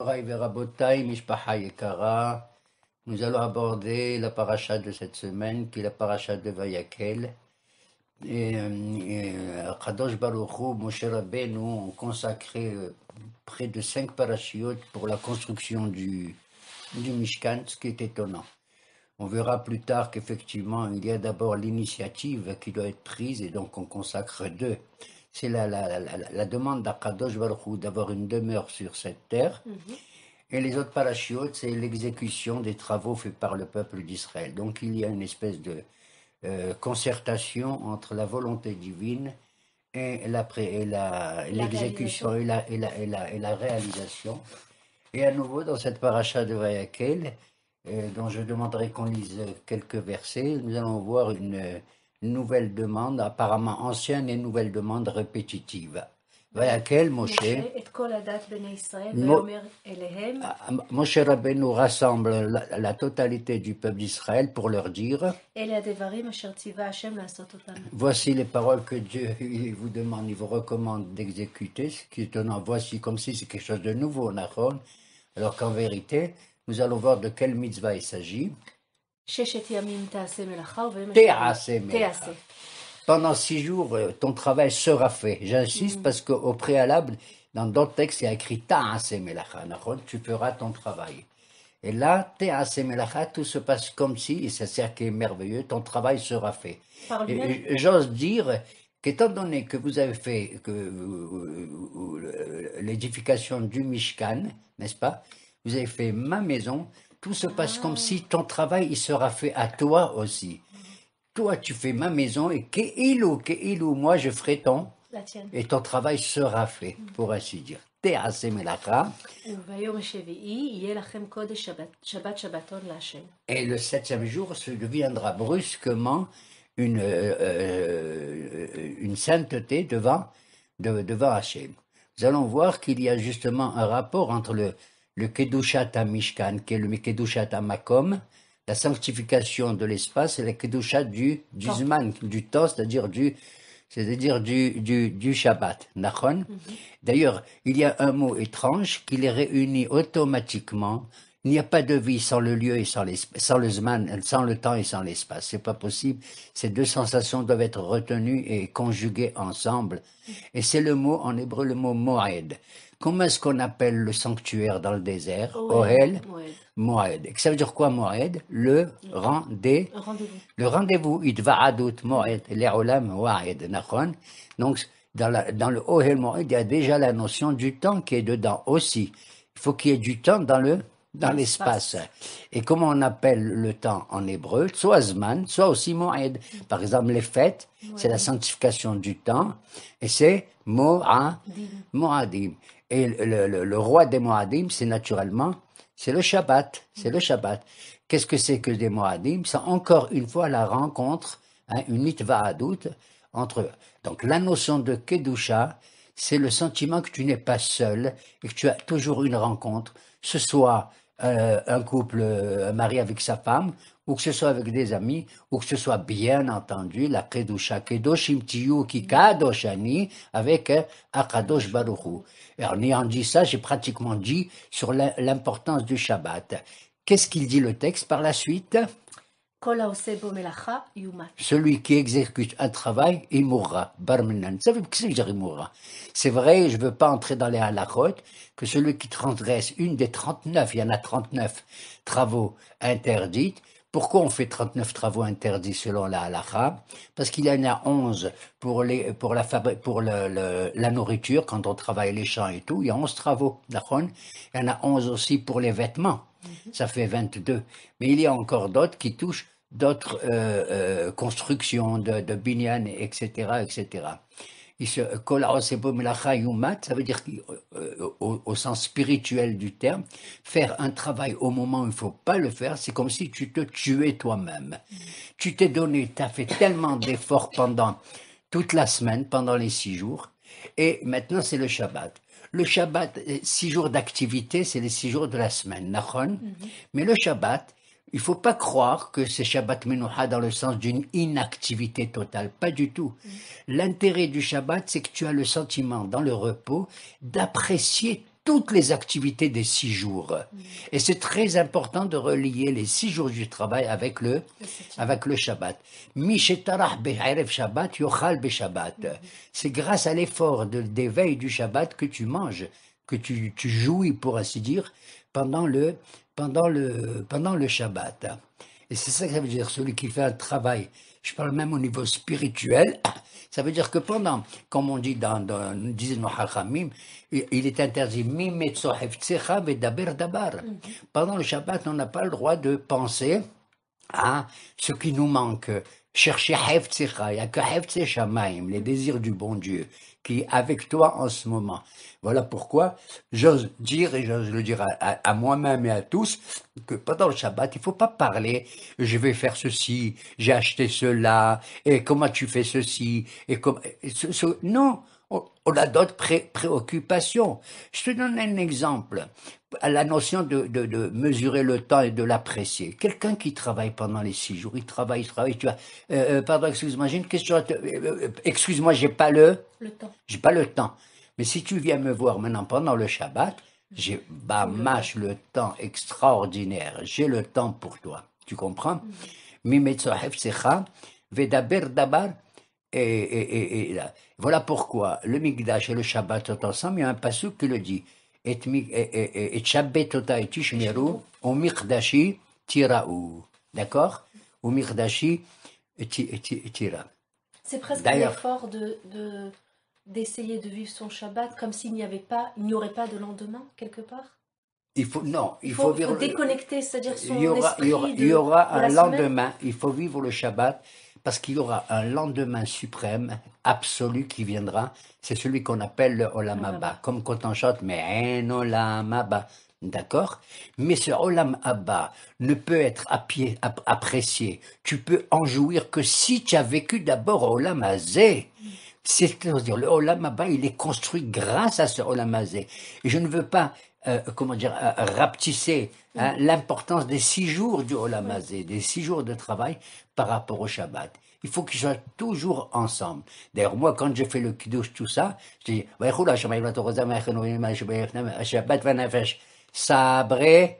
nous allons aborder la paracha de cette semaine, qui est la paracha de Vayakel. Et, euh, Kadosh Baruchou, Moshe nous ont consacré euh, près de cinq parachutes pour la construction du, du Mishkan, ce qui est étonnant. On verra plus tard qu'effectivement, il y a d'abord l'initiative qui doit être prise, et donc on consacre deux c'est la, la, la, la, demande d'Akadosh d'avoir une demeure sur cette terre. Mhm. Et les autres parachutes, c'est l'exécution des travaux faits par le peuple d'Israël. Donc il y a une espèce de euh, concertation entre la volonté divine et l'exécution et, et, et, et la, réalisation. Et à nouveau, dans cette paracha de Vayakel, euh, dont je demanderai qu'on lise quelques versets, nous allons voir une nouvelle demande, apparemment ancienne et nouvelle demande répétitive. laquelle Moshe Moshe nous rassemble la, totalité du peuple d'Israël pour leur dire Voici les paroles que Dieu vous demande, il vous recommande d'exécuter, ce qui est étonnant. Voici comme si c'est quelque chose de nouveau, Nahon, alors qu'en vérité, nous allons voir de quelle mitzvah il s'agit. Pendant six jours, euh, ton travail sera fait. J'insiste mm. parce qu'au préalable, dans d'autres textes, il y a écrit Tu feras ton travail. Et là, tout se passe comme si, et c'est ça est merveilleux, ton travail sera fait. J'ose dire qu'étant donné que vous avez fait l'édification du Mishkan, n'est-ce pas Vous avez fait ma maison, tout se passe comme si ton travail, il sera fait à toi aussi. Toi, tu fais ma maison et que il il ou moi, je ferai ton. Et ton travail sera fait, mm. pour ainsi dire. Et le septième jour, se deviendra brusquement une, euh, euh, une sainteté devant, devant Hachem. Nous allons voir qu'il y a justement un rapport entre le, le Kedushat Mishkan, qui est le Kedushat Makom, la sanctification de l'espace, et le Kedushat du, du Zman, du Temps, c'est-à-dire du, c'est-à-dire du, du, du Shabbat, Nachon. Mhm. D'ailleurs, il y a un mot étrange qui les réunit automatiquement. Il n'y a pas de vie sans le lieu et sans, le Zman, sans le temps et sans l'espace. C'est pas possible. Ces deux sensations doivent être retenues et conjuguées ensemble. Mhm. Et c'est le mot, en hébreu, le mot Moed. Comment est-ce qu'on appelle le sanctuaire dans le désert Ohel, Moed. Ça veut dire quoi Moed Le rendez vous Le rendez-vous. Idva'adut Moed. Le'olam Wa'ed. Donc, dans, la, dans le Ohel Moed, il y a déjà la notion du temps qui est dedans aussi. Il faut qu'il y ait du temps dans le dans l'espace. Et comment on appelle le temps en hébreu Soit Zman, soit aussi Moed. Par exemple, les fêtes, c'est la sanctification du temps, et c'est Moadim. Et le, roi des Moadim, c'est naturellement, c'est le Shabbat. C'est le Shabbat. Qu'est-ce que c'est que des Moadim C'est encore une fois la rencontre, hein, une mitva entre eux. Donc la notion de Kedusha, c'est le sentiment que tu n'es pas seul et que tu as toujours une rencontre, ce soit euh, un couple, euh, marié avec sa femme, ou que ce soit avec des amis, ou que ce soit bien entendu, la Kedusha Kedosh Imtiyu Kikadoshani avec euh, Akadosh Baruchu. Et en ayant dit ça, j'ai pratiquement dit sur l'importance du Shabbat. Qu'est-ce qu'il dit le texte par la suite? Celui qui exécute un travail, il mourra. c'est vrai, je ne veux pas entrer dans les halakhot, que celui qui transgresse une des 39, il y en a 39 travaux interdits, pourquoi on fait 39 travaux interdits selon la halakha Parce qu'il y en a 11 pour, la, nourriture, quand on travaille les champs et tout, il y a 11 travaux, Il y en a 11 aussi pour les vêtements, mm-hmm. ça fait 22. Mais il y a encore d'autres qui touchent d'autres euh, euh, constructions de, binyan, etc., etc. Ça veut dire euh, au, sens spirituel du terme, faire un travail au moment où il ne faut pas le faire, c'est comme si tu te tuais toi-même. Tu t'es donné, tu as fait tellement d'efforts pendant toute la semaine, pendant les six jours, et maintenant c'est le Shabbat. Le Shabbat, six jours d'activité, c'est les six jours de la semaine, mhm. mais le Shabbat, il ne faut pas croire que c'est Shabbat Menouha dans le sens d'une inactivité totale, pas du tout. L'intérêt du Shabbat, c'est que tu as le sentiment, dans le repos, d'apprécier toutes les activités des six jours. Et c'est très important de relier les six jours du travail avec le, avec le Shabbat. Shabbat, Yochal be'Shabbat ». C'est grâce à l'effort d'éveil du Shabbat que tu manges, que tu jouis, pour ainsi dire, pendant le, pendant le, pendant le Shabbat. Et c'est ça que ça veut dire, celui qui fait un travail. Je parle même au niveau spirituel. Ça veut dire que pendant, comme on dit dans, dans disait Hachamim, il est interdit dabar. Mhm. Pendant le Shabbat, on n'a pas le droit de penser à ce qui nous manque. Chercher il n'y a que les désirs du bon Dieu, qui est avec toi en ce moment. Voilà pourquoi j'ose dire, et j'ose le dire à, moi-même et à tous, que pendant le Shabbat, il ne faut pas parler, je vais faire ceci, j'ai acheté cela, et comment tu fais ceci, et comment... non, on a d'autres préoccupations. Je te donne un exemple à la notion de, mesurer le temps et de l'apprécier. Quelqu'un qui travaille pendant les six jours, il travaille, il travaille, tu vois. Euh, euh, pardon, excuse-moi, j'ai une question. Euh, excuse-moi, j'ai pas le. Le temps. J'ai pas le temps. Mais si tu viens me voir maintenant pendant le Shabbat, j'ai bah, le temps extraordinaire, j'ai le temps pour toi. Tu comprends mm-hmm. et, et, et, voilà pourquoi le Migdash et le Shabbat sont ensemble. Il y a un passage qui le dit. Et D'accord C'est presque un effort de d'essayer de vivre son Shabbat comme s'il n'y avait pas, il n'y aurait pas de lendemain quelque part il faut, non, il, faut, vivre, déconnecter, c'est-à-dire son il y aura, esprit il y aura, il y aura un lendemain, il faut vivre le Shabbat parce qu'il y aura un lendemain suprême, absolu qui viendra. C'est celui qu'on appelle le Olam Abba, comme quand on chante Mais un Olam Abba. D'accord Mais ce Olam Abba ne peut être apprécié. Tu peux en jouir que si tu as vécu d'abord Olam Azeh. Mm. C'est-à-dire, le Olam Abba, il est construit grâce à ce Olam Et je ne veux pas, euh, comment dire, euh, raptisser hein, mm. l'importance des six jours du Olam des six jours de travail par rapport au Shabbat. Il faut qu'ils soient toujours ensemble. D'ailleurs, moi, quand j'ai fait le Kiddush, tout ça, je dis « Sabré,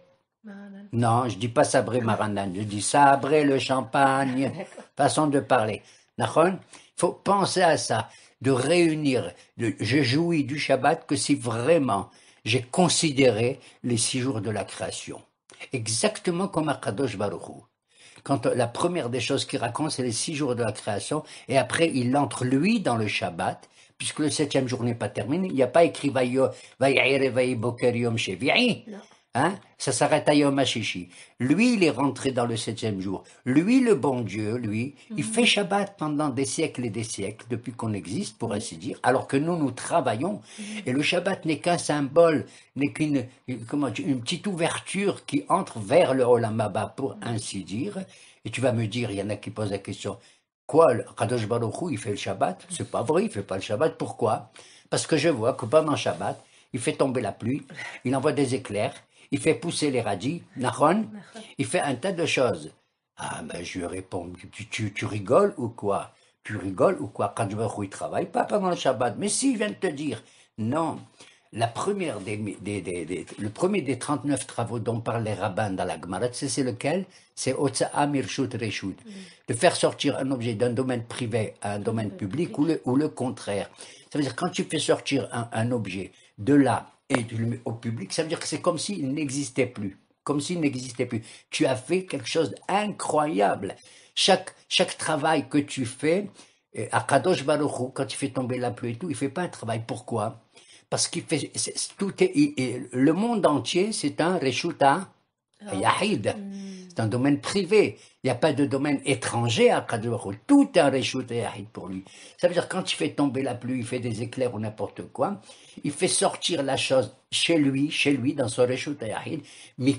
non, je dis pas sabré maranan, je dis sabré le champagne, façon de parler. D'accord faut penser à ça, de réunir. De, je jouis du Shabbat que si vraiment j'ai considéré les six jours de la création. Exactement comme Kadosh Baruchou. Quand euh, la première des choses qu'il raconte, c'est les six jours de la création, et après il entre lui dans le Shabbat, puisque le septième jour n'est pas terminé, il n'y a pas écrit Vayere Yom Shevi'i. Hein? ça s'arrête à Yom HaShishi. Lui, il est rentré dans le septième jour. Lui, le bon Dieu, lui, il mhm. fait Shabbat pendant des siècles et des siècles, depuis qu'on existe, pour mhm. ainsi dire, alors que nous, nous travaillons. Mhm. Et le Shabbat n'est qu'un symbole, n'est qu'une petite ouverture qui entre vers le Olam pour ainsi dire. Et tu vas me dire, il y en a qui posent la question, quoi, le Kadosh Baruch il fait le Shabbat C'est pas vrai, il fait pas le Shabbat. Pourquoi Parce que je vois que pendant Shabbat, il fait tomber la pluie, il envoie des éclairs, il fait pousser les radis, il fait un tas de choses. Ah, ben je lui réponds, tu, rigoles ou quoi Tu rigoles ou quoi Quand je me il travaille pas pendant le Shabbat. Mais si, je viens de te dire. Non. La première des, le premier des 39 travaux dont parlent les rabbins dans la Gemara, c'est lequel C'est Otsa Mirshut Reshut. De faire sortir un objet d'un domaine privé à un domaine public ou le, ou le contraire. Ça veut dire, quand tu fais sortir un, un objet de là et tu le mets au public, ça veut dire que c'est comme s'il n'existait plus. Comme s'il n'existait plus. Tu as fait quelque chose d'incroyable. Chaque, chaque travail que tu fais, à euh, Kadosh Baruch quand il fait tomber la pluie et tout, il fait pas un travail. Pourquoi Parce qu'il fait tout est, le monde entier, c'est un reshuta ah. yahid. Mm c'est un domaine privé. Il n'y a pas de domaine étranger à Kadorou. Tout est un réchoute et pour lui. Ça veut dire quand il fait tomber la pluie, il fait des éclairs ou n'importe quoi, il fait sortir la chose chez lui, chez lui, dans son réchoute et mais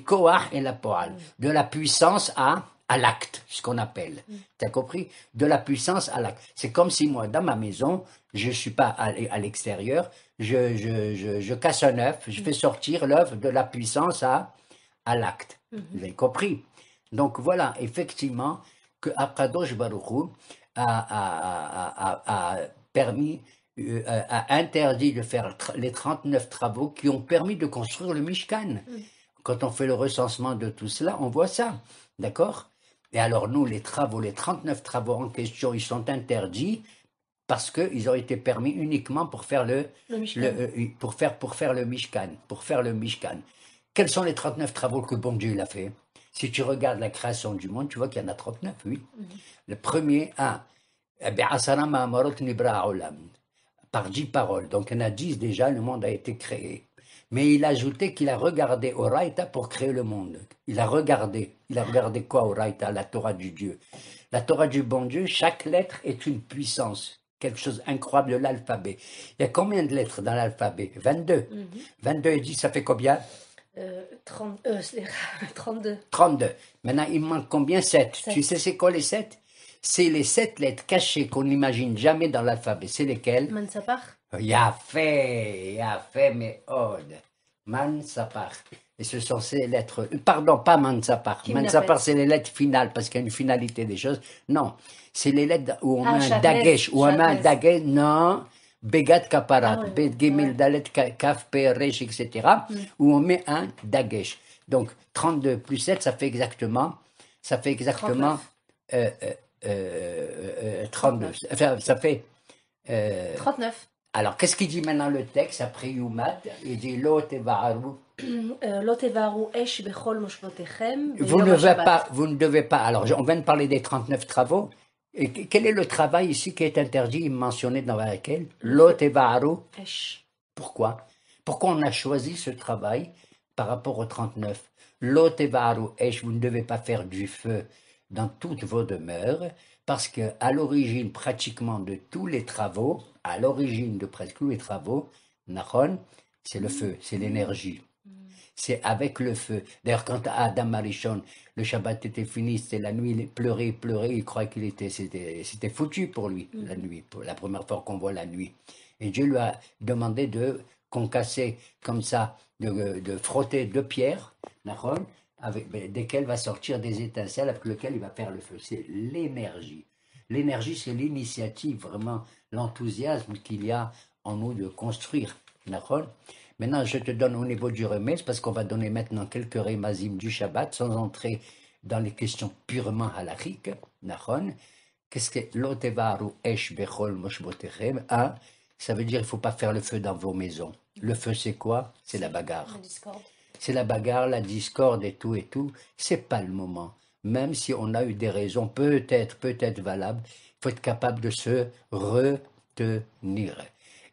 et la poal, de la puissance à à l'acte, ce qu'on appelle. Mm. Tu as compris De la puissance à l'acte. C'est comme si moi, dans ma maison, je suis pas à, l'extérieur, je, je, casse un œuf, je mm. fais sortir l'œuf de la puissance à, à l'acte. Mm-hmm. compris donc voilà, effectivement, que Akadosh Baruchou a, permis, euh, a interdit de faire les 39 travaux qui ont permis de construire le Mishkan. Quand on fait le recensement de tout cela, on voit ça, d'accord Et alors nous, les travaux, les 39 travaux en question, ils sont interdits parce qu'ils ont été permis uniquement pour faire le, euh, pour faire le Mishkan, pour faire le Quels sont les 39 travaux que bon Dieu a fait si tu regardes la création du monde, tu vois qu'il y en a 39, oui. Le premier, eh a par dix paroles. Donc il y en a dix déjà, le monde a été créé. Mais il a ajouté qu'il a regardé Oraita pour créer le monde. Il a regardé. Il a regardé quoi, Oraita La Torah du Dieu. La Torah du bon Dieu, chaque lettre est une puissance. Quelque chose incroyable de l'alphabet. Il y a combien de lettres dans l'alphabet 22. 22 mhm. et 10, ça fait combien euh, trente 32. Euh, 32. Maintenant, il manque combien 7. Tu sais, c'est quoi les 7 C'est les 7 lettres cachées qu'on n'imagine jamais dans l'alphabet. C'est lesquelles Mansapar. Yafé, Yafé, mais odd. Mansapar. Et ce sont ces lettres. Pardon, pas Mansapar. Mansapar, c'est les lettres finales, parce qu'il y a une finalité des choses. Non. C'est les lettres où on met ah, a un Dagesh, où on met un Dagesh. Non. Begat Kaparat, ah Dalet Kaf Peresh, etc., mm. où on met un Dagesh. Donc 32 plus 7, ça fait exactement, ça fait exactement euh, euh, euh, euh ça fait. 39. Alors, qu'est-ce qu'il dit maintenant le texte après Yumad Il dit Vous ne vous ne devez pas. Alors, on vient de parler des 39 travaux. Et quel est le travail ici qui est interdit, mentionné dans laquelle Lot Pourquoi Pourquoi on a choisi ce travail par rapport au 39 Lot et vous ne devez pas faire du feu dans toutes vos demeures, parce que à l'origine pratiquement de tous les travaux, à l'origine de presque tous les travaux, Nahon, c'est le feu, c'est l'énergie c'est avec le feu. D'ailleurs, quand Adam Marichon, le Shabbat était fini, c'était la nuit, il pleurait, il pleurait, il croyait qu'il était, c'était, c'était foutu pour lui, mm. la nuit, pour la première fois qu'on voit la nuit. Et Dieu lui a demandé de concasser comme ça, de, frotter deux pierres, avec, ben, desquelles va sortir des étincelles avec lesquelles il va faire le feu. C'est l'énergie. L'énergie, c'est l'initiative, vraiment l'enthousiasme qu'il y a en nous de construire. Maintenant, je te donne au niveau du remède, parce qu'on va donner maintenant quelques remazim du Shabbat, sans entrer dans les questions purement halachiques. qu'est-ce que l'otevaru esh bechol ah, ça veut dire il faut pas faire le feu dans vos maisons. Le feu, c'est quoi C'est la bagarre. C'est la bagarre, la discorde et tout et tout. C'est pas le moment. Même si on a eu des raisons peut-être, peut-être valables, il faut être capable de se retenir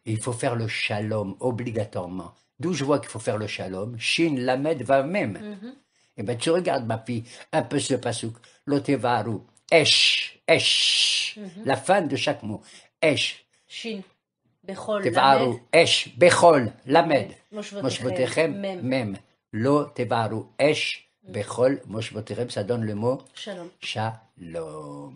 il faut faire le shalom obligatoirement. D'où je vois qu'il faut faire le shalom, Shin Lamed va même. Mm Et eh bien tu regardes ma fille, un peu ce pasouk, lotevaru, esh, esh, mhm. la fin de chaque mot, esh. Shin. Bechol, tevaru, esh, bechol, lamed. Mhm. Moshvotechem, même. même. Lo tevaru, esh, mhm. bechol, moshvotechem, ça donne le mot shalom. Shalom.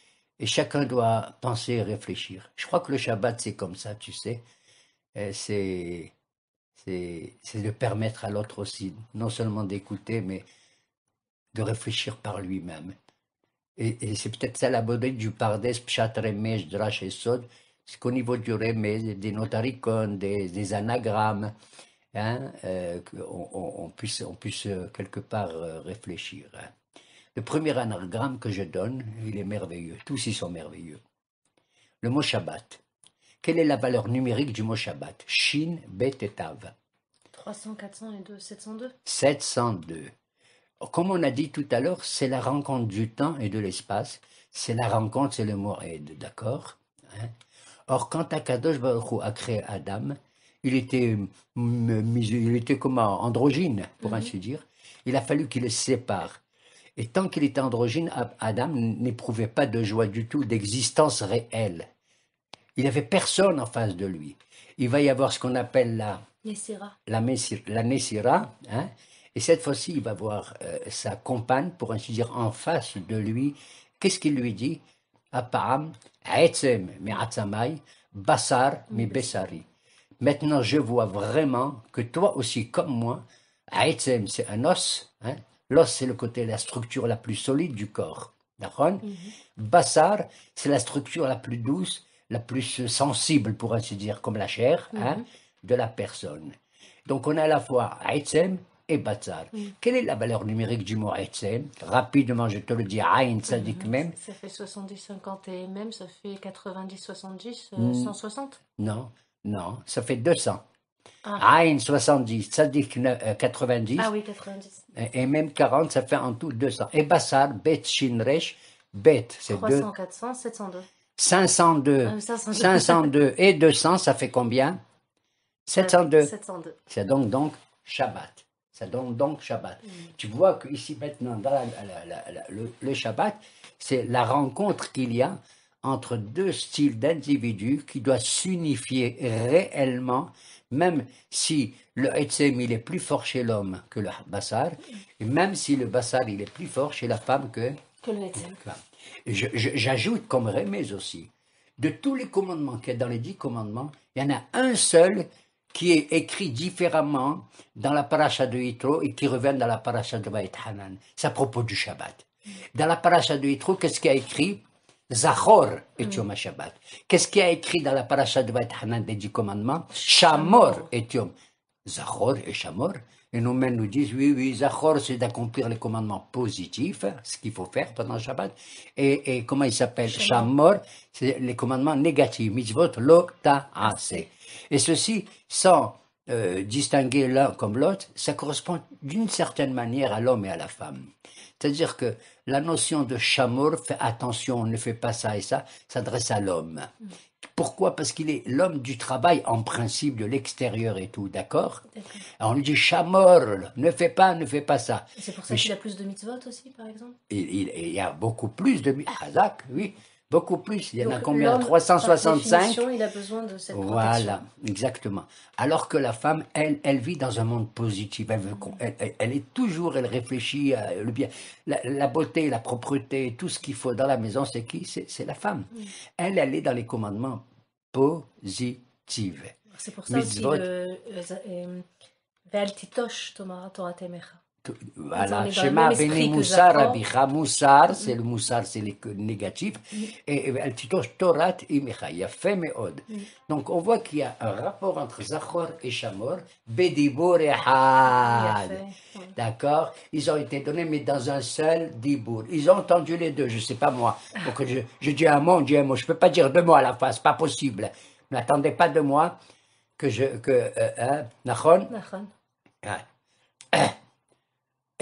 Et chacun doit penser et réfléchir. Je crois que le Shabbat, c'est comme ça, tu sais. Euh, c'est de permettre à l'autre aussi, non seulement d'écouter, mais de réfléchir par lui-même. Et, c'est peut-être ça la beauté du Pardes, Pshat, Remesh, Drash et Sod, c'est qu'au niveau du Remesh, des notaricons, des, des anagrammes, hein, euh, on, puisse, on puisse euh, quelque part euh, réfléchir. Hein. Le premier anagramme que je donne, il est merveilleux. Tous y sont merveilleux. Le mot Shabbat. Quelle est la valeur numérique du mot Shabbat Shin, Bet et Tav. 300, 400 et 702. 702. Comme on a dit tout à l'heure, c'est la rencontre du temps et de l'espace. C'est la rencontre, c'est le mot aide, d'accord hein? Or, quand Akadosh Baruch a créé Adam, il était, hum, hum, il était comme androgyne, pour mhm. ainsi dire. Il a fallu qu'il le sépare. Et tant qu'il était androgyne, Adam n'éprouvait pas de joie du tout, d'existence réelle. Il n'avait personne en face de lui. Il va y avoir ce qu'on appelle la, Nessira. la, hein, et cette fois-ci, il va voir euh, sa compagne, pour ainsi dire, en face de lui. Qu'est-ce qu'il lui dit Apa'am, Aetsem, mais Atsamai, Basar, mais Bessari. Maintenant, je vois vraiment que toi aussi, comme moi, Aetsem, c'est un os, hein, L'os, c'est le côté, la structure la plus solide du corps. D'accord mhm. Bassar, c'est la structure la plus douce, la plus sensible, pour ainsi dire, comme la chair, hein, mhm. de la personne. Donc on a à la fois Aïtsem et Bassar. Mhm. Quelle est la valeur numérique du mot Aïtsem Rapidement, je te le dis, Aïn, ça dit que même. Ça fait 70-50 et même, ça fait 90-70, 160 euh, hmm. Non, non, ça fait 200. Ah. 70, ah, ça dit 90. Euh, ah oui, 90. Et, même 40, ça fait en tout 200. Et Bassar, Bet Shinresh, Bet, c'est 300, 400, 702. 502. 502. et 200, ça fait combien 702. 702. Ça donc Shabbat. c'est donc donc Shabbat. Mm. Tu vois ici maintenant, le, le Shabbat, c'est la rencontre qu'il y a entre deux styles d'individus qui doivent s'unifier réellement même si le etsem » il est plus fort chez l'homme que le Bassar, et même si le Bassar, il est plus fort chez la femme que, le Etzem. J'ajoute comme remèse aussi, de tous les commandements qui y dans les dix commandements, il y en a un seul qui est écrit différemment dans la paracha de Yitro et qui revient dans la paracha de Hanan. C'est à propos du Shabbat. Dans la paracha de Yitro, qu'est-ce qui a écrit Zachor et Yom mm. Qu'est-ce qu'il y a écrit dans la paracha de Hanan des dix commandements Shamor et Yom. Zachor et Shamor. Et nos mains nous disent, oui, oui, Zachor, c'est d'accomplir les commandements positifs, ce qu'il faut faire pendant le Shabbat. Et, comment il s'appelle Shamor, c'est les commandements négatifs. Mitzvot lo ta'ase. Et ceci sans euh, distinguer l'un comme l'autre, ça correspond d'une certaine manière à l'homme et à la femme. C'est-à-dire que la notion de chamor fait attention, ne fait pas ça et ça, s'adresse à l'homme. Pourquoi Parce qu'il est l'homme du travail en principe de l'extérieur et tout, d'accord On lui dit chamor, ne fais pas, ne fais pas ça. C'est pour ça qu'il a plus de mitzvot aussi, par exemple il, y a beaucoup plus de mitzvot, ah, oui. Beaucoup plus. Il y en a combien 365 il a besoin de cette protection. Voilà, exactement. Alors que la femme, elle, elle vit dans un monde positif. Elle, veut, est toujours, elle réfléchit à bien. La, beauté, la propreté, tout ce qu'il faut dans la maison, c'est qui C'est la femme. Elle, elle est dans les commandements positifs. C'est pour ça aussi le... Euh, euh, voilà, schéma Bene Moussar hein. Moussar, c'est le Moussar, c'est le négatif. Et Torat Imecha, et Donc on voit qu'il y a un rapport entre Zachor et Chamor Bedibur et Had. D'accord Ils ont été donnés, mais dans un seul Dibour. Ils ont entendu les deux, je ne sais pas moi. Donc je, je dis un mot, on dit un mot. Je ne peux pas dire deux mots à la fois, ce pas possible. N'attendez pas de moi que je. que. Euh, hein,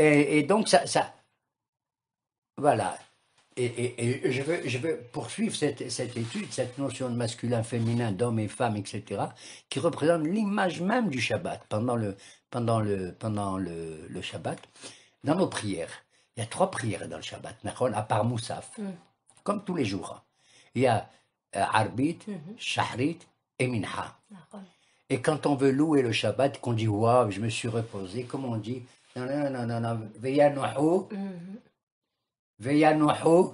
et, donc, ça, Voilà. Et, je, veux, poursuivre cette, étude, cette notion de masculin, féminin, d'homme et femme, etc., qui représente l'image même du Shabbat pendant le, pendant le, pendant le, Shabbat, dans nos prières. Il y a trois prières dans le Shabbat, à part Moussaf, mm. comme tous les jours. Il y a euh, Arbit, mm-hmm. Shahrit et Minha. Et quand on veut louer le Shabbat, qu'on dit Waouh, je me suis reposé, comme on dit non, non, non, non, non. Veyanuhu. Veyanuhu.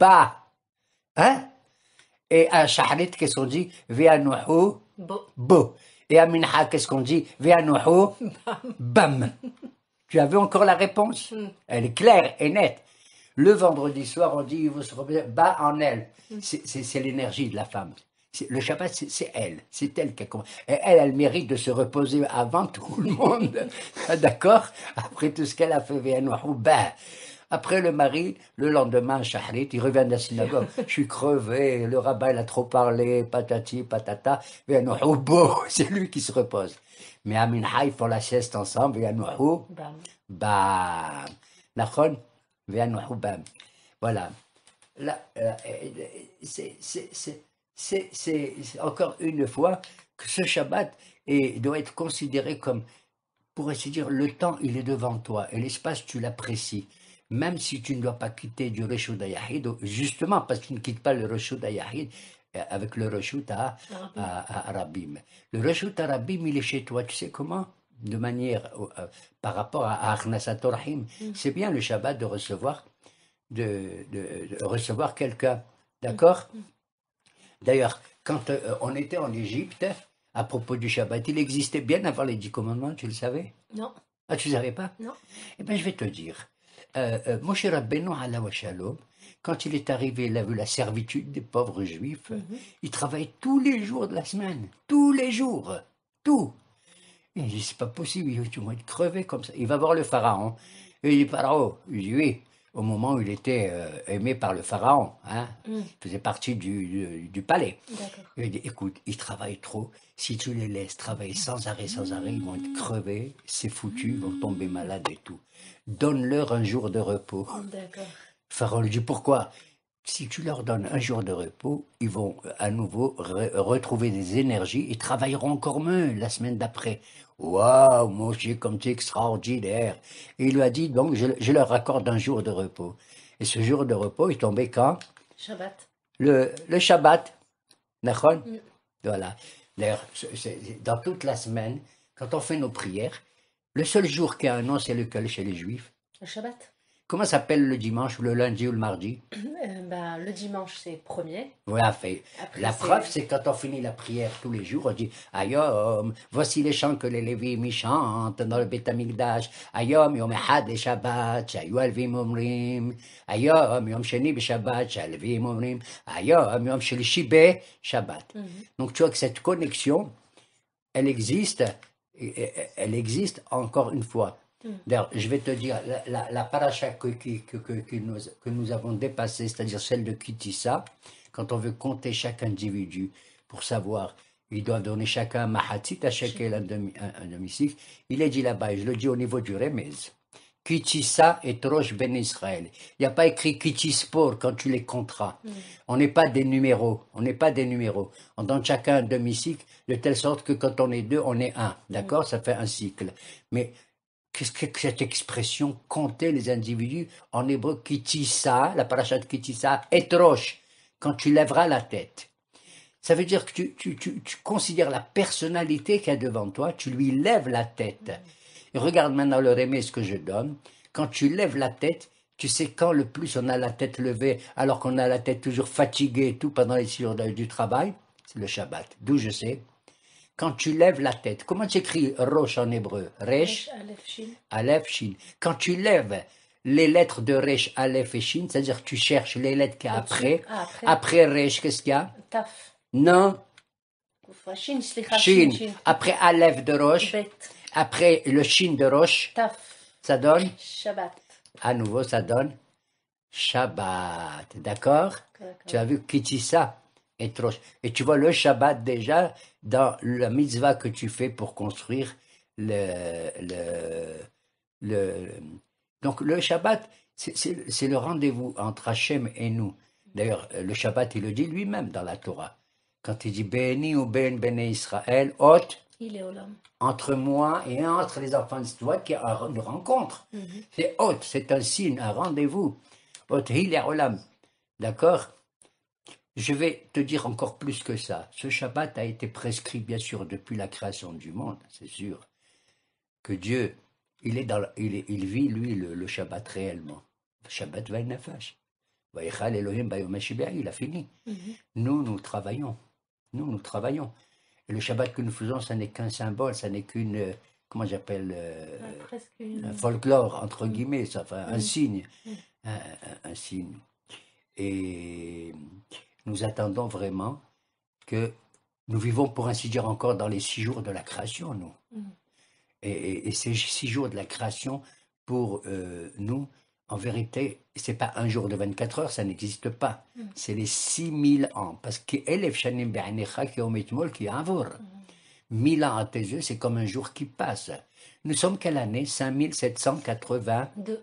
Ba. Hein? Et à Shahrit, qu'est-ce qu'on dit Veyanuhu. Bo. Et à Minha, qu'est-ce qu'on dit Veyanuhu. Bam. Tu avais encore la réponse hmm. Elle est claire et nette. Le vendredi soir, on dit, il vous se ba en elle. Hmm. C'est l'énergie de la femme le Shabbat, c'est elle. C'est elle qui a commencé. Elle, elle mérite de se reposer avant tout le monde. Ah, d'accord Après tout ce qu'elle a fait, ben ben, après le mari, le lendemain, Shahrit, il revient de la synagogue. Je suis crevé, le rabbin, il a trop parlé, patati, patata. Ben c'est lui qui se repose. Mais Aminha, ils font la sieste ensemble. Bam. Nachon, Voilà. Là, là, euh, euh, c'est c'est encore une fois que ce Shabbat doit être considéré comme, pour ainsi dire, le temps, il est devant toi et l'espace, tu l'apprécies. Même si tu ne dois pas quitter du Reshut Yahid, justement parce qu'il ne quitte pas le Reshut Yahid euh, avec le Reshut à, Arabim. Le Reshut Arabim, il est chez toi. Tu sais comment De manière, euh, euh, par rapport à Arnasatorahim, mm. c'est bien le Shabbat de recevoir, de, de, recevoir quelqu'un. D'accord mm. D'ailleurs, quand euh, on était en Égypte, à propos du Shabbat, il existait bien avant les dix commandements, tu le savais Non. Ah, tu ne savais pas Non. Eh bien, je vais te dire. Euh, euh, Moshe Rabbeinu, Shalom, quand il est arrivé, il a vu la servitude des pauvres juifs. Mhm. Il travaille tous les jours de la semaine. Tous les jours. Tout. il dit, c'est pas possible, tu vas être crevé comme ça. Il va voir le pharaon. Et il dit, pharaon, oui, au moment où il était euh, aimé par le pharaon. Hein. Mm. Il faisait partie du, palais. Il dit, écoute, ils travaillent trop. Si tu les laisses travailler sans arrêt, sans arrêt, ils vont être mm. crevés, c'est foutu, ils vont tomber malades et tout. Donne-leur un jour de repos. Pharaon lui dit, pourquoi si tu leur donnes un jour de repos, ils vont euh, à nouveau retrouver des énergies et travailleront encore mieux la semaine d'après. Waouh, mon Dieu, comme tu extraordinaire. Et il lui a dit, donc, je, leur accorde un jour de repos. Et ce jour de repos est tombé quand Shabbat. Le, le Shabbat. Nachon. Mm. Voilà. D'ailleurs, dans toute la semaine, quand on fait nos prières, le seul jour qui a un nom, c'est lequel chez les Juifs Le Shabbat. Comment s'appelle le dimanche le lundi ou le mardi euh, ben, Le dimanche, c'est premier. Voilà, la preuve, c'est quand on finit la prière tous les jours, on dit Ayom, voici les chants que les Lévi-Mi chantent dans le Betamigdash. Ayom, Yom Echad, Shabbat, Shayu Alvim Omrim. Ayom, Yom Sheni, Shabbat, Shalvim umrim Ayom, Yom Shelishi, Be, Shabbat. Mhm. Donc tu vois que cette connexion, elle existe, elle existe encore une fois D'ailleurs, je vais te dire, la, la, paracha que, nous, avons dépassée, c'est-à-dire celle de Kitissa, quand on veut compter chaque individu pour savoir, ils doivent donner chacun un mahatit, à chacun un demi-cycle, il est dit là-bas, et je le dis au niveau du remez. Kitissa et Trosh Ben Israël. Il n'y a pas écrit Kitispor quand tu les compteras. Mm. On n'est pas des numéros. On n'est pas des numéros. On donne chacun un demi-cycle de telle sorte que quand on est deux, on est un. D'accord mm. Ça fait un cycle. Mais qu'est-ce que cette expression comptait les individus en hébreu kitisa la parachat de est roche quand tu lèveras la tête. Ça veut dire que tu, considères la personnalité qu'il y devant toi, tu lui lèves la tête. regarde maintenant le remède ce que je donne. Quand tu lèves la tête, tu sais quand le plus on a la tête levée, alors qu'on a la tête toujours fatiguée tout pendant les six jours du travail, c'est le Shabbat. D'où je sais quand tu lèves la tête, comment tu écris roche en hébreu Resh Aleph Shin. Aleph Shin. Quand tu lèves les lettres de Resh, Aleph et Shin, c'est-à-dire tu cherches les lettres qu'il y a ah, après. après. Resh, qu'est-ce qu'il y a Taf. Non. Ah, shin, shin. Après Aleph de Rosh. Après le Shin de Rosh. Taf. Ça donne Shabbat. À nouveau, ça donne Shabbat. D'accord Tu as vu qui ça et tu vois, le Shabbat déjà, dans la mitzvah que tu fais pour construire le. le, donc le Shabbat, c'est le rendez-vous entre Hachem et nous. D'ailleurs, le Shabbat, il le dit lui-même dans la Torah. Quand il dit Béni ou Ben Béni Israël, hôte, entre moi et entre les enfants de toi qui a une rencontre. Mhm. C'est hôte, c'est un signe, un rendez-vous. Hôte, il est D'accord je vais te dire encore plus que ça. Ce Shabbat a été prescrit, bien sûr, depuis la création du monde, c'est sûr, que Dieu, il, est dans, il, vit, lui, le, Shabbat réellement. Shabbat va nafash. Elohim il a fini. Mhm. Nous, nous travaillons. Nous, nous travaillons. Et le Shabbat que nous faisons, ça n'est qu'un symbole, ça n'est qu'une, euh, comment j'appelle, euh, un folklore, entre mm. guillemets, ça, un mm. signe. Mm. un, un signe. Et nous attendons vraiment que nous vivons, pour ainsi dire, encore dans les six jours de la création, nous. Mhm. Et, ces six jours de la création, pour euh, nous, en vérité, c'est pas un jour de 24 heures, ça n'existe pas. Mhm. C'est les 6000 ans. Parce que mhm. Mille ans à tes yeux, c'est comme un jour qui passe. Nous sommes quelle année 5782.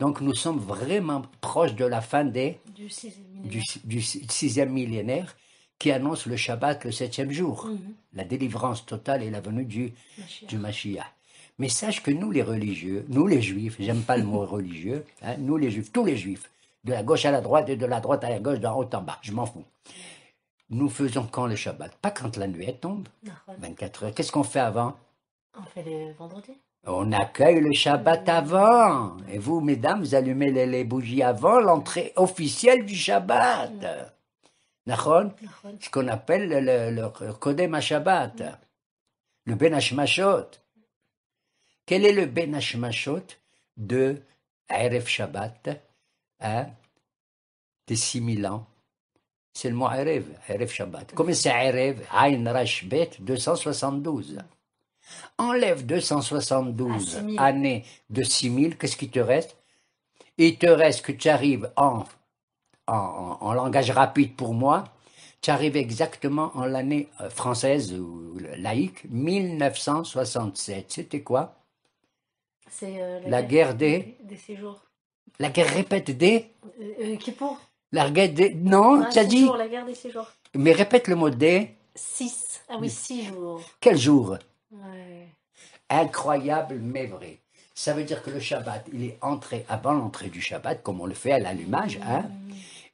Donc nous sommes vraiment proches de la fin des, du, sixième millénaire, millénaire qui annonce le Shabbat le septième jour, mhm. la délivrance totale et la venue du, du Mais sache que nous les religieux, nous les juifs, j'aime pas le mot religieux, hein, nous les juifs, tous les juifs, de la gauche à la droite et de la droite à la gauche, d'en haut en bas, je m'en fous. Nous faisons quand le Shabbat Pas quand la nuit tombe, 24 heures. Qu'est-ce qu'on fait avant On fait le vendredi. On accueille le Shabbat avant. Et vous, mesdames, vous allumez les, bougies avant l'entrée officielle du Shabbat. Nachon Ce qu'on appelle le, Kodema Shabbat, Le Ben Hashmashot. Quel est le Ben Hashmashot de Erev Shabbat hein, des 6000 ans C'est le mot Erev, Erev Shabbat. Comment c'est Erev Ayn Rashbet 272. Enlève 272 ah, années de 6000, qu'est-ce qui te reste Il te reste que tu arrives en, en, en langage rapide pour moi, tu arrives exactement en l'année euh, française ou laïque, 1967. C'était quoi C'est euh, la, guerre, des... des... La guerre répète des... Euh, qui pour La guerre des... Non, ah, tu as dit... Mais répète le mot des... Six. Ah oui, six jours. Quel jour Incroyable, mais vrai. Ça veut dire que le Shabbat, il est entré avant l'entrée du Shabbat, comme on le fait à l'allumage. Hein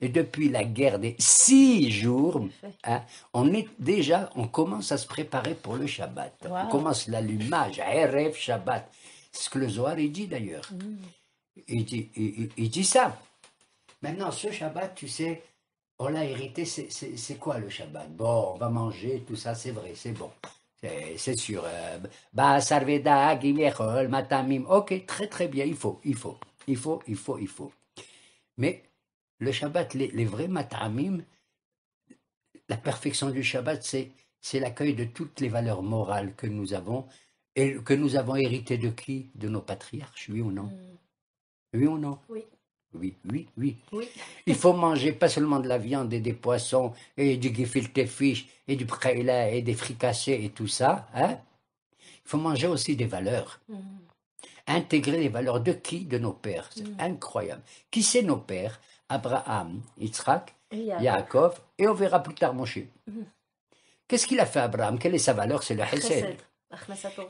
et depuis la guerre des six jours, hein, on est déjà, on commence à se préparer pour le Shabbat. On commence l'allumage, à RF Shabbat. C'est ce que le Zohar il dit d'ailleurs. il, dit ça. Maintenant, ce Shabbat, tu sais, on l'a hérité, c'est quoi le Shabbat Bon, on va manger, tout ça, c'est vrai, c'est bon. Eh, c'est sûr. Euh, Basarveda, Matamim. Ok, très très bien, il faut, il faut, il faut, il faut, il faut. Mais le Shabbat, les, vrais Matamim, la perfection du Shabbat, c'est l'accueil de toutes les valeurs morales que nous avons et que nous avons héritées de qui De nos patriarches, oui ou non mm. Oui ou non oui oui, oui, oui, Il faut manger pas seulement de la viande et des poissons et du gefilte fish et du préla et des fricassés et tout ça. Hein. Il faut manger aussi des valeurs. Mm. Intégrer les valeurs de qui De nos pères. C'est mm. incroyable. Qui c'est nos pères Abraham, Yitzhak, Yaakov et on verra plus tard mon mm. Qu'est-ce qu'il a fait Abraham Quelle est sa valeur C'est le Hesed.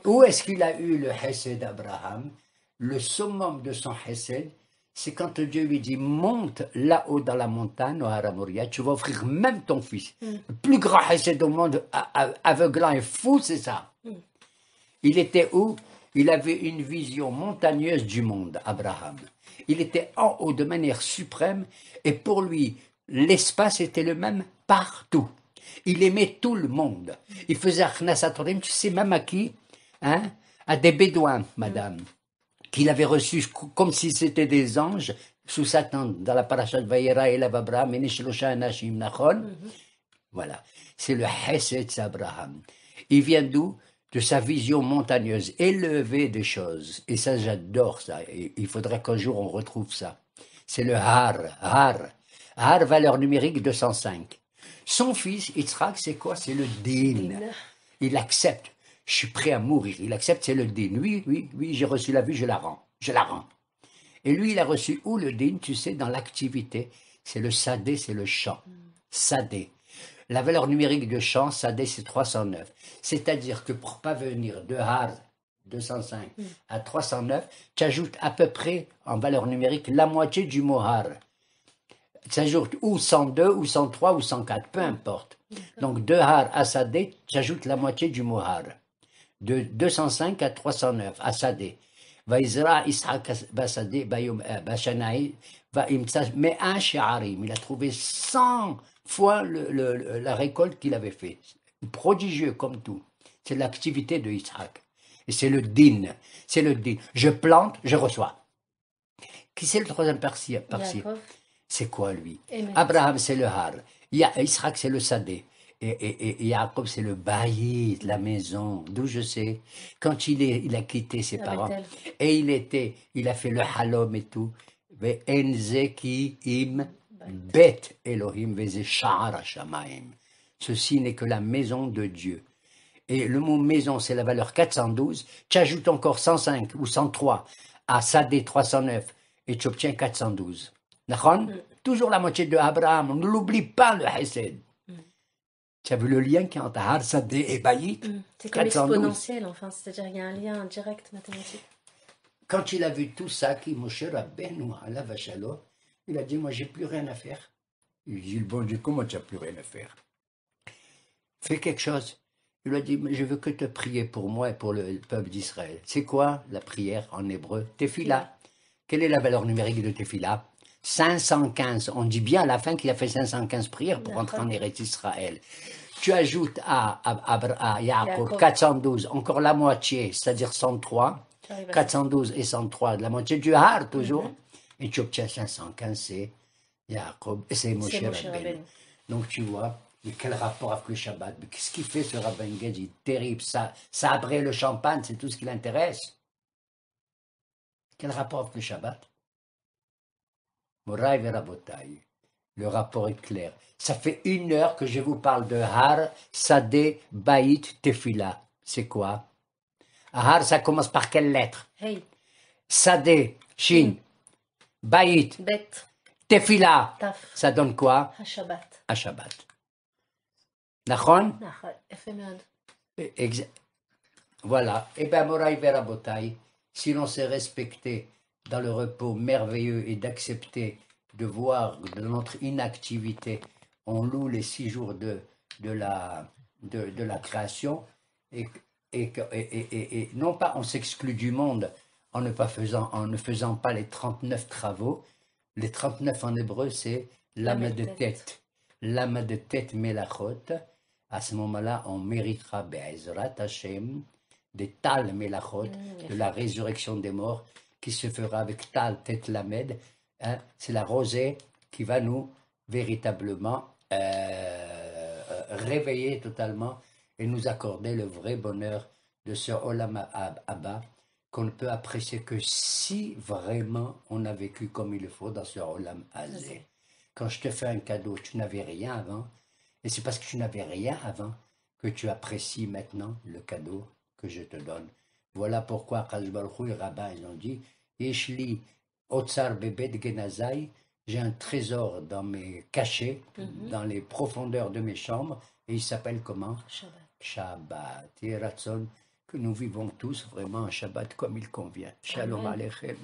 Où est-ce qu'il a eu le Hesed d'Abraham Le summum de son Hesed c'est quand Dieu lui dit monte là-haut dans la montagne au Haramoria, tu vas offrir même ton fils. Mm. Le plus grand chesed au monde, aveuglant et fou, c'est ça. Mm. Il était où Il avait une vision montagneuse du monde, Abraham. Il était en haut de manière suprême et pour lui, l'espace était le même partout. Il aimait tout le monde. Il faisait Achnasatorim, tu sais même à qui hein À des Bédouins, madame. Mm qu'il avait reçu comme si c'était des anges, sous Satan, dans la parasha de Vayera et la Vabra, Nachon. Mhm. Voilà. C'est le Hesed Abraham. Il vient d'où De sa vision montagneuse, élevée des choses. Et ça, j'adore ça. il faudrait qu'un jour on retrouve ça. C'est le Har, Har. Har, valeur numérique 205. Son fils, Yitzhak, c'est quoi C'est le Din. Il accepte je suis prêt à mourir. Il accepte, c'est le din. Oui, oui, oui, j'ai reçu la vue, je la rends. Je la rends. Et lui, il a reçu où le din Tu sais, dans l'activité. C'est le sadé, c'est le champ. Sadé. La valeur numérique de champ, sadé, c'est 309. C'est-à-dire que pour pas venir de Har 205 mm. à 309, tu ajoutes à peu près en valeur numérique la moitié du mot Tu ajoutes ou 102 ou 103 ou 104, peu importe. Mm. Donc de Har à sadé, tu ajoutes la moitié du mohar de 205 à 309 à Sadé. Euh, Il a trouvé 100 fois la récolte qu'il avait fait. Prodigieux comme tout. C'est l'activité de Isaac. Et c'est le din. C'est le din. Je plante, je reçois. Qui c'est le troisième persil C'est quoi lui Abraham, c'est le har. Isaac, c'est le sadé. Et, Jacob, c'est le bailli de la maison. D'où je sais. Quand il, est, a quitté ses parents, et il était, il a fait le halom et tout. bet Ceci n'est que la maison de Dieu. Et le mot maison, c'est la valeur 412. Tu ajoutes encore 105 ou 103 à Sadé 309 et tu obtiens 412. Mm. Toujours la moitié de Abraham. On ne l'oublie pas le Hesed. Tu as vu le lien qui est entre Harsad et hmm, C'est comme exponentiel, enfin, c'est-à-dire qu'il y a un lien direct mathématique. Quand il a vu tout ça, qui Moshe Rabbeinu, Allah il a dit Moi, j'ai plus rien à faire. Il dit bon comment tu n'as plus rien à faire Fais quelque chose. Il lui a dit, mais je veux que te prier pour moi et pour le peuple d'Israël. C'est quoi la prière en hébreu Tefila. Quelle est la valeur numérique de Tefila 515. On dit bien à la fin qu'il a fait 515 prières pour entrer en héritage Israël. Tu ajoutes à, à, Yaakov 412, encore la moitié, c'est-à-dire 103. 412 et 103, la moitié du Har toujours. Mhm. Et tu obtiens 515, c'est Yaakov, c'est Moshe, Rabbein. Donc tu vois, mais quel rapport avec le Shabbat Qu'est-ce qu'il fait ce Rabban Gedi Terrible, ça, ça le champagne, c'est tout ce qui l'intéresse. Quel rapport avec le Shabbat vera Verabotay, Le rapport est clair. Ça fait une heure que je vous parle de Har, Sadeh, Baït, Tefila. C'est quoi Har, ça commence par quelle lettre hey. Sadeh, Shin. Baït. Bet. Tefila. Taf. Ça donne quoi Hashabat. Hashabat. Nachon Voilà. Eh bien, Moraï Verabotay, si l'on s'est respecté, dans le repos merveilleux et d'accepter de voir de notre inactivité, on loue les six jours de, de, la, de, la création et, et, non pas on s'exclut du monde en ne, faisant, en ne faisant pas les 39 travaux. Les 39 en hébreu, c'est l'âme de tête. L'âme de tête melachot. À ce moment-là, on méritera Be'ezrat Hashem des tal melachot, de la résurrection des morts qui se fera avec Tal Tet Lamed, hein. c'est la rosée qui va nous véritablement euh, euh, réveiller totalement et nous accorder le vrai bonheur de ce Olam Abba qu'on ne peut apprécier que si vraiment on a vécu comme il le faut dans ce Olam Azé. Quand je te fais un cadeau, tu n'avais rien avant, et c'est parce que tu n'avais rien avant que tu apprécies maintenant le cadeau que je te donne. Voilà pourquoi Kalbalchou et ils ont dit Ishli Otsar Bebet j'ai un trésor dans mes cachets, mhm. dans les profondeurs de mes chambres, et il s'appelle comment Shabbat. Shabbat. Et que nous vivons tous vraiment un Shabbat comme il convient. Shalom Aleichem. »